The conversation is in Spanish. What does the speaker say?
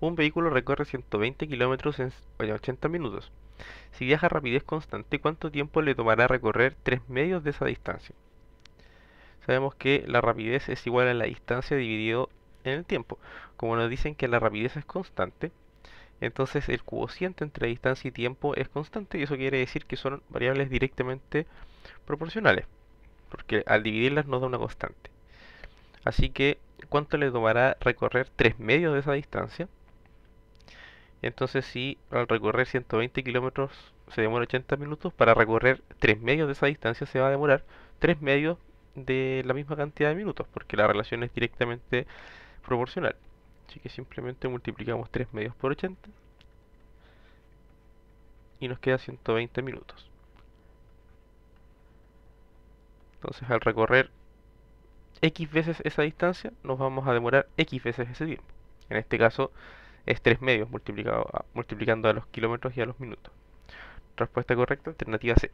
un vehículo recorre 120 kilómetros en 80 minutos. Si viaja a rapidez constante, ¿cuánto tiempo le tomará recorrer tres medios de esa distancia? Sabemos que la rapidez es igual a la distancia dividido en el tiempo. Como nos dicen que la rapidez es constante, entonces el cociente entre distancia y tiempo es constante y eso quiere decir que son variables directamente proporcionales, porque al dividirlas nos da una constante. Así que, ¿cuánto le tomará recorrer tres medios de esa distancia? Entonces si al recorrer 120 kilómetros se demora 80 minutos, para recorrer 3 medios de esa distancia se va a demorar 3 medios de la misma cantidad de minutos, porque la relación es directamente proporcional. Así que simplemente multiplicamos 3 medios por 80 y nos queda 120 minutos. Entonces al recorrer X veces esa distancia nos vamos a demorar X veces ese tiempo. En este caso es 3 medios multiplicado multiplicando a los kilómetros y a los minutos. Respuesta correcta, alternativa C.